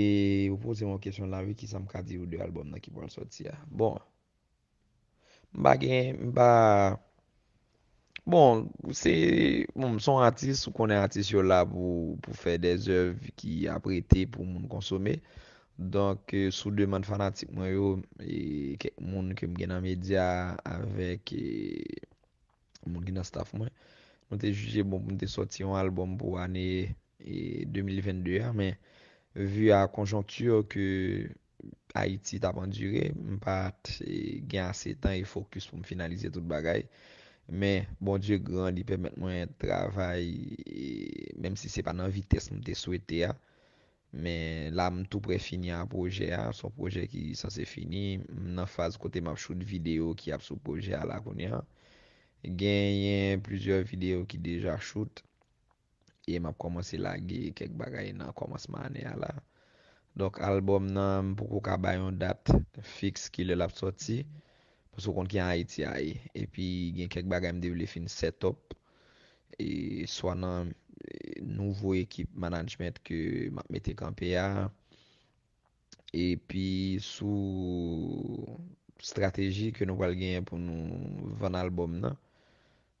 E, ou pose mwen kesyon la vi ki sa m kati ou de albom na ki pou an soti ya Bon Mba gen, mba Bon, se m son artist ou konen artist yo la pou Pou fey des ev ki aprete pou moun konsome Donk sou deman fanatik mwen yo Kek moun kem gen an media avèk Moun gen an staf mwen Mwen te juje moun te soti an albom pou ane 2022 Mwen Vu a konjonktur ke Haiti tapan dure, m pat gen ase tan e fokus pou m finalize tout bagay. Men, bon dje grand, i permette mwen travay, menm se se pa nan vites m te souwete a. Men, la m tou pre fini a proje a, son proje ki san se fini. M nan faz kote m ap shoot video ki ap sou proje a la konye a. Gen, yon plizye video ki deja shoot. E m ap komanse la ge kek bagay nan komansemane a la. Dok albom nan m pou kou ka bayon dat fix ki lel ap soti. Pou sou kont ki an iti a e. E pi gen kek bagay m devle fin set up. E swa nan e, nouvo ekip mananjmet ke m ap mete kampe ya. E pi sou strategi ke nou wal genye pou nou van albom nan.